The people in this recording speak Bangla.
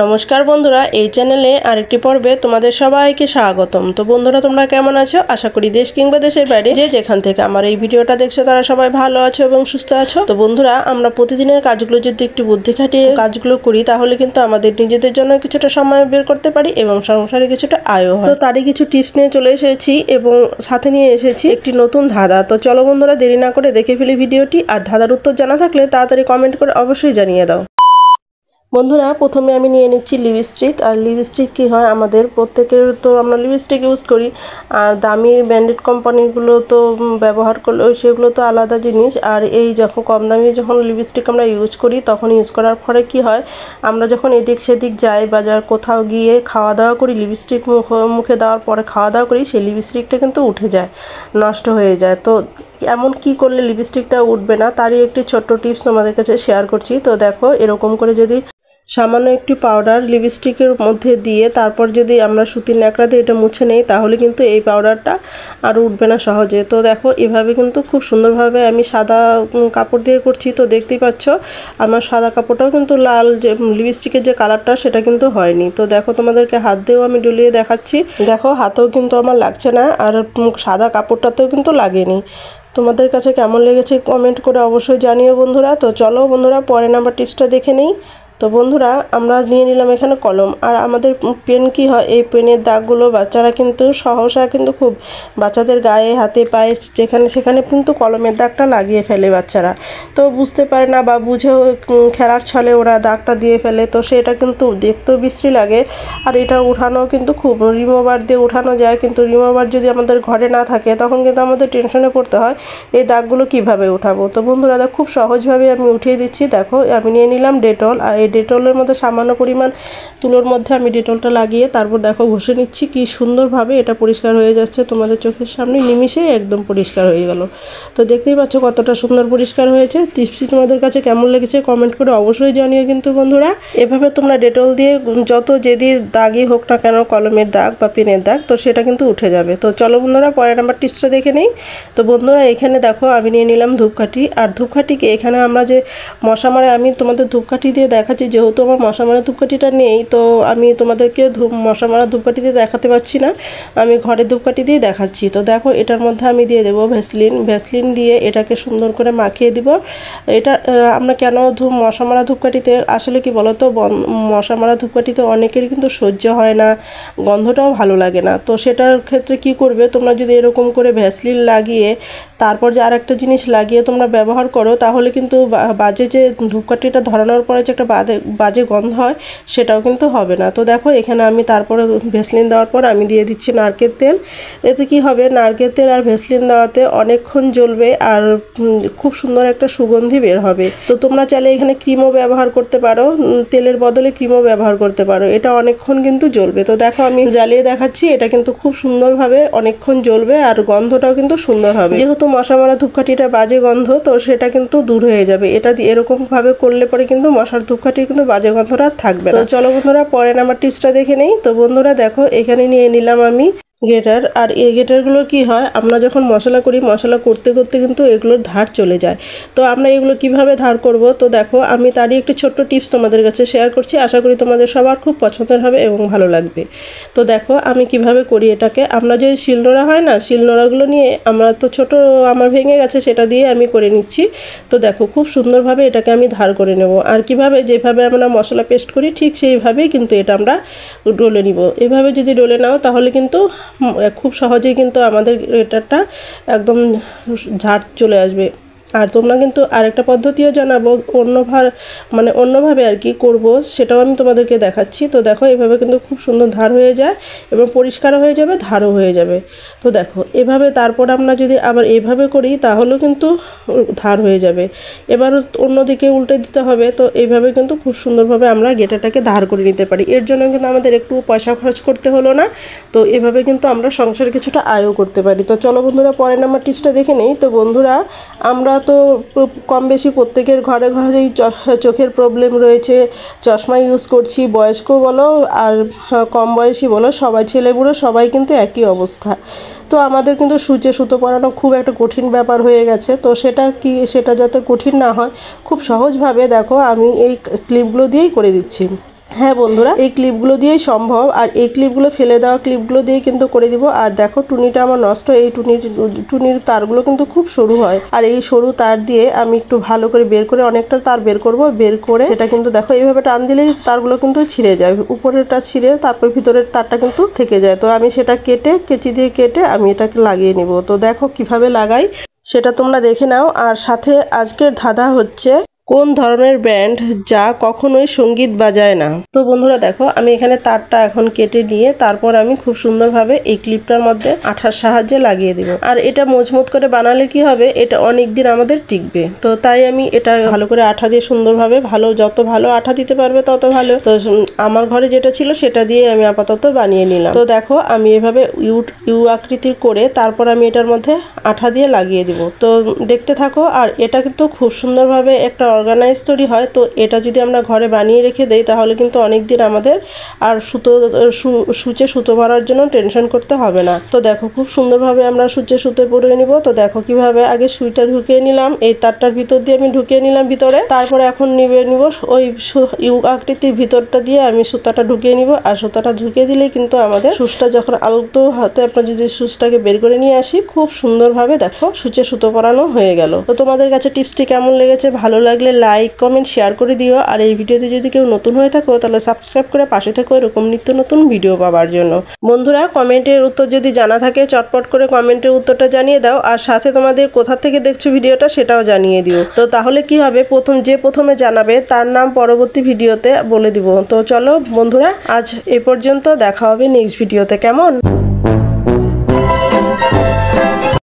নমস্কার বন্ধুরা এই চ্যানেলে আরেকটি পর্বে তোমাদের সবাইকে স্বাগতম তো বন্ধুরা তোমরা কেমন আছো আশা করি দেশ কিংবা দেশের বাইরে যে যেখান থেকে আমার এই ভিডিওটা দেখছো তারা সবাই ভালো আছো এবং সুস্থ আছো তো বন্ধুরা আমরা প্রতিদিনের কাজগুলো যদি একটু বুদ্ধি খাটিয়ে কাজগুলো করি তাহলে কিন্তু আমাদের নিজেদের জন্য কিছুটা সময় বের করতে পারি এবং সংসারে কিছুটা আয়ও হয় তো তারই কিছু টিপস নিয়ে চলে এসেছি এবং সাথে নিয়ে এসেছি একটি নতুন ধাঁধা তো চলো বন্ধুরা দেরি না করে দেখে ফেলি ভিডিওটি আর ধাঁধার উত্তর জানা থাকলে তাড়াতাড়ি কমেন্ট করে অবশ্যই জানিয়ে দাও বন্ধুরা প্রথমে আমি নিয়ে নিচ্ছি লিপস্টিক আর লিপস্টিক কী হয় আমাদের প্রত্যেকের তো আমরা লিপস্টিক ইউজ করি আর দামি ব্র্যান্ডেড কোম্পানিগুলো তো ব্যবহার করলে সেগুলো তো আলাদা জিনিস আর এই যখন কম দামি যখন লিপস্টিক আমরা ইউজ করি তখন ইউজ করার পরে কি হয় আমরা যখন এদিক সেদিক যাই বাজার কোথাও গিয়ে খাওয়া দাওয়া করি লিপস্টিক মুখে দেওয়ার পরে খাওয়া দাওয়া করি সেই লিপস্টিকটা কিন্তু উঠে যায় নষ্ট হয়ে যায় তো এমন কি করলে লিপস্টিকটা উঠবে না তারই একটি ছোট্ট টিপস তোমাদের কাছে শেয়ার করছি তো দেখো এরকম করে যদি সামান্য একটু পাউডার লিপস্টিকের মধ্যে দিয়ে তারপর যদি আমরা সুতির ন্যাকড়া দিয়ে এটা মুছে নেই তাহলে কিন্তু এই পাউডারটা আর উঠবে না সহজে তো দেখো এভাবে কিন্তু খুব সুন্দরভাবে আমি সাদা কাপড় দিয়ে করছি তো দেখতেই পাচ্ছ আমার সাদা কাপড়টাও কিন্তু লাল যে লিপস্টিকের যে কালারটা সেটা কিন্তু হয়নি তো দেখো তোমাদেরকে হাত দিয়েও আমি ডুলিয়ে দেখাচ্ছি দেখো হাতেও কিন্তু আমার লাগছে না আর সাদা কাপড়টাতেও কিন্তু লাগেনি তোমাদের কাছে কেমন লেগেছে কমেন্ট করে অবশ্যই জানিও বন্ধুরা তো চলো বন্ধুরা পরে নাম্বার টিপসটা দেখে নেই তো বন্ধুরা আমরা নিয়ে নিলাম এখানে কলম আর আমাদের পেন কি হয় এই পেনের দাগগুলো বাচ্চারা কিন্তু সহসা কিন্তু খুব বাচ্চাদের গায়ে হাতে পায়ে যেখানে সেখানে কিন্তু কলমের দাগটা লাগিয়ে ফেলে বাচ্চারা তো বুঝতে পারে না বা বুঝেও খেলার ছলে ওরা দাগটা দিয়ে ফেলে তো সেটা কিন্তু দেখতেও বিশ্রী লাগে আর এটা উঠানো কিন্তু খুব রিমোভার দিয়ে উঠানো যায় কিন্তু রিমোভার যদি আমাদের ঘরে না থাকে তখন কিন্তু আমাদের টেনশনে পড়তে হয় এই দাগগুলো কিভাবে উঠাবো তো বন্ধুরা খুব সহজভাবে আমি উঠিয়ে দিচ্ছি দেখো আমি নিয়ে নিলাম ডেটল আর ডেটলের মধ্যে সামান্য পরিমাণ তুলোর মধ্যে আমি ডেটলটা লাগিয়ে তারপর দেখো ঘষে নিচ্ছি কি সুন্দরভাবে এটা পরিষ্কার হয়ে যাচ্ছে তোমাদের চোখের সামনে নিমিশে একদম পরিষ্কার হয়ে গেল তো দেখতেই পাচ্ছ কতটা সুন্দর পরিষ্কার হয়েছে টিপসটি তোমাদের কাছে কেমন লেগেছে কমেন্ট করে অবশ্যই জানিও কিন্তু বন্ধুরা এভাবে তোমরা ডেটল দিয়ে যত যেদি দাগই হোক না কেন কলমের দাগ বা পেনের দাগ তো সেটা কিন্তু উঠে যাবে তো চলো বন্ধুরা পরের নাম্বার টিপসটা দেখে নিই তো বন্ধুরা এখানে দেখো আমি নিয়ে নিলাম ধূপকাঠি আর ধূপকাঠিকে এখানে আমরা যে মশা মারে আমি তোমাদের ধূপকাঠি দিয়ে দেখাচ্ছি করছি যেহেতু আমার মশা মারা ধূপকাঠিটা নেই তো আমি তোমাদেরকে ধূপ মশা মারা ধূপকাঠি দিয়ে দেখাতে পারছি না আমি ঘরের ধূপকাঠি দিয়ে দেখাচ্ছি তো দেখো এটার মধ্যে আমি দিয়ে দেবো ভ্যাসলিন ভ্যাসলিন দিয়ে এটাকে সুন্দর করে মাখিয়ে দিব এটা আমরা কেন ধূপ মশা মারা ধূপকাঠিতে আসলে কি বলতো মশা মারা ধূপকাঠিতে অনেকের কিন্তু সহ্য হয় না গন্ধটাও ভালো লাগে না তো সেটার ক্ষেত্রে কি করবে তোমরা যদি এরকম করে ভ্যাসলিন লাগিয়ে তারপর যে আর একটা জিনিস লাগিয়ে তোমরা ব্যবহার করো তাহলে কিন্তু বাজে যে ধূপকাঠিটা ধরানোর পরে যে একটা বাজে বাজে গন্ধ হয় সেটাও কিন্তু হবে না তো দেখো এখানে আমি তারপরে ভেসলিন দেওয়ার পর আমি দিয়ে দিচ্ছি নারকেল তেল এতে কি হবে নারকেল তেল আর ভেসলিন দেওয়াতে অনেকক্ষণ জ্বলবে আর খুব সুন্দর একটা সুগন্ধি বের হবে তো তোমরা চাইলে এখানে ক্রিমও ব্যবহার করতে পারো তেলের বদলে ক্রিমও ব্যবহার করতে পারো এটা অনেকক্ষণ কিন্তু জ্বলবে তো দেখো আমি জ্বালিয়ে দেখাচ্ছি এটা কিন্তু খুব সুন্দরভাবে অনেকক্ষণ জ্বলবে আর গন্ধটাও কিন্তু সুন্দর হবে যেহেতু মশা মারা ধূপকাঠিটা বাজে গন্ধ তো সেটা কিন্তু দূর হয়ে যাবে এটা এরকমভাবে করলে পরে কিন্তু মশার ধূপকাঠির কিন্তু বাজে গন্ধটা থাকবে তো চলো বন্ধুরা পরে নাম্বার টিপসটা দেখে নেই তো বন্ধুরা দেখো এখানে নিয়ে নিলাম আমি গেটার আর এই গেটারগুলো কি হয় আমরা যখন মশলা করি মশলা করতে করতে কিন্তু এগুলোর ধার চলে যায় তো আমরা এগুলো কিভাবে ধার করব তো দেখো আমি তারই একটি ছোট্ট টিপস তোমাদের কাছে শেয়ার করছি আশা করি তোমাদের সবার খুব পছন্দের হবে এবং ভালো লাগবে তো দেখো আমি কিভাবে করি এটাকে আমরা যে শিলনোড়া হয় না শিলনোড়াগুলো নিয়ে আমরা তো ছোট আমার ভেঙে গেছে সেটা দিয়ে আমি করে নিচ্ছি তো দেখো খুব সুন্দরভাবে এটাকে আমি ধার করে নেব আর কিভাবে যেভাবে আমরা মশলা পেস্ট করি ঠিক সেইভাবেই কিন্তু এটা আমরা ডলে নিব এভাবে যদি ডলে নাও তাহলে কিন্তু খুব সহজেই কিন্তু আমাদের এটাটা একদম ঝাড় চলে আসবে আর তোমরা কিন্তু আরেকটা পদ্ধতিও জানাবো অন্য মানে অন্যভাবে আর কি করব সেটাও আমি তোমাদেরকে দেখাচ্ছি তো দেখো এভাবে কিন্তু খুব সুন্দর ধার হয়ে যায় এবং পরিষ্কারও হয়ে যাবে ধারও হয়ে যাবে তো দেখো এভাবে তারপর আমরা যদি আবার এভাবে করি তাহলেও কিন্তু ধার হয়ে যাবে এবার অন্যদিকে উল্টে দিতে হবে তো এইভাবে কিন্তু খুব সুন্দরভাবে আমরা গেটাটাকে ধার করে নিতে পারি এর জন্য কিন্তু আমাদের একটু পয়সা খরচ করতে হলো না তো এভাবে কিন্তু আমরা সংসারে কিছুটা আয়ও করতে পারি তো চলো বন্ধুরা পরে নাম্বার টিপসটা দেখে নেই তো বন্ধুরা আমরা তো কম বেশি প্রত্যেকের ঘরে ঘরেই চোখের প্রবলেম রয়েছে চশমা ইউজ করছি বয়স্ক বলো আর হ্যাঁ, কম বয়সী বলো সবাই ছেলে বুড়ো সবাই কিন্তু একই অবস্থা তো আমাদের কিন্তু সূচে সুতো পরানো খুব একটা কঠিন ব্যাপার হয়ে গেছে তো সেটা কি সেটা যাতে কঠিন না হয় খুব সহজভাবে দেখো আমি এই ক্লিপগুলো দিয়েই করে দিচ্ছি হ্যাঁ বন্ধুরা এই ক্লিপগুলো দিয়েই সম্ভব আর এই ক্লিপগুলো ফেলে দেওয়া ক্লিপগুলো দিয়ে কিন্তু করে দিব আর দেখো টুনিটা আমার নষ্ট এই টুনির টুনির তারগুলো কিন্তু খুব সরু হয় আর এই সরু তার দিয়ে আমি একটু ভালো করে বের করে অনেকটা তার বের করব বের করে সেটা কিন্তু দেখো এইভাবে টান দিলেই তারগুলো কিন্তু ছিঁড়ে যায় উপরেরটা ছিঁড়ে তারপর ভিতরের তারটা কিন্তু থেকে যায় তো আমি সেটা কেটে কেচি দিয়ে কেটে আমি এটাকে লাগিয়ে নিব তো দেখো কিভাবে লাগাই সেটা তোমরা দেখে নাও আর সাথে আজকের ধাঁধা হচ্ছে কোন ধরনের ব্যান্ড যা কখনোই সঙ্গীত বাজায় না তো বন্ধুরা দেখো আমি এখানে তারটা এখন কেটে নিয়ে তারপর আমি খুব সুন্দরভাবে এই ক্লিপটার মধ্যে আঠার সাহায্যে লাগিয়ে দিব আর এটা মজমুত করে বানালে কি হবে এটা অনেক দিন আমাদের টিকবে তো তাই আমি এটা ভালো করে আঠা দিয়ে সুন্দরভাবে ভালো যত ভালো আঠা দিতে পারবে তত ভালো তো আমার ঘরে যেটা ছিল সেটা দিয়ে আমি আপাতত বানিয়ে নিলাম তো দেখো আমি এভাবে ইউ ইউ আকৃতির করে তারপর আমি এটার মধ্যে আঠা দিয়ে লাগিয়ে দিব তো দেখতে থাকো আর এটা কিন্তু খুব সুন্দরভাবে একটা অর্গানাইজ তৈরি হয় তো এটা যদি আমরা ঘরে বানিয়ে রেখে দেই তাহলে কিন্তু অনেক দিন আমাদের আর সুতো সূচে সুতো ভরার জন্য টেনশন করতে হবে না তো দেখো খুব সুন্দরভাবে আমরা সূচে সুতো পরে নিব তো দেখো কিভাবে আগে সুইটা ঢুকিয়ে নিলাম এই তারটার ভিতর দিয়ে আমি ঢুকিয়ে নিলাম ভিতরে তারপরে এখন নিবে নিব ওই ইউ আকৃতির ভিতরটা দিয়ে আমি সুতাটা ঢুকিয়ে নিব আর সুতাটা ঢুকিয়ে দিলে কিন্তু আমাদের সুচটা যখন আলতো হাতে আপনার যদি সুচটাকে বের করে নিয়ে আসি খুব সুন্দরভাবে দেখো সূচে সুতো পরানো হয়ে গেল তো তোমাদের কাছে টিপসটি কেমন লেগেছে ভালো লাগে লাগলে লাইক কমেন্ট শেয়ার করে দিও আর এই ভিডিওতে যদি কেউ নতুন হয়ে থাকো তাহলে সাবস্ক্রাইব করে পাশে থেকো এরকম নিত্য নতুন ভিডিও পাওয়ার জন্য বন্ধুরা কমেন্টের উত্তর যদি জানা থাকে চটপট করে কমেন্টের উত্তরটা জানিয়ে দাও আর সাথে তোমাদের কোথা থেকে দেখছো ভিডিওটা সেটাও জানিয়ে দিও তো তাহলে কি হবে প্রথম যে প্রথমে জানাবে তার নাম পরবর্তী ভিডিওতে বলে দিব তো চলো বন্ধুরা আজ এ পর্যন্ত দেখা হবে নেক্সট ভিডিওতে কেমন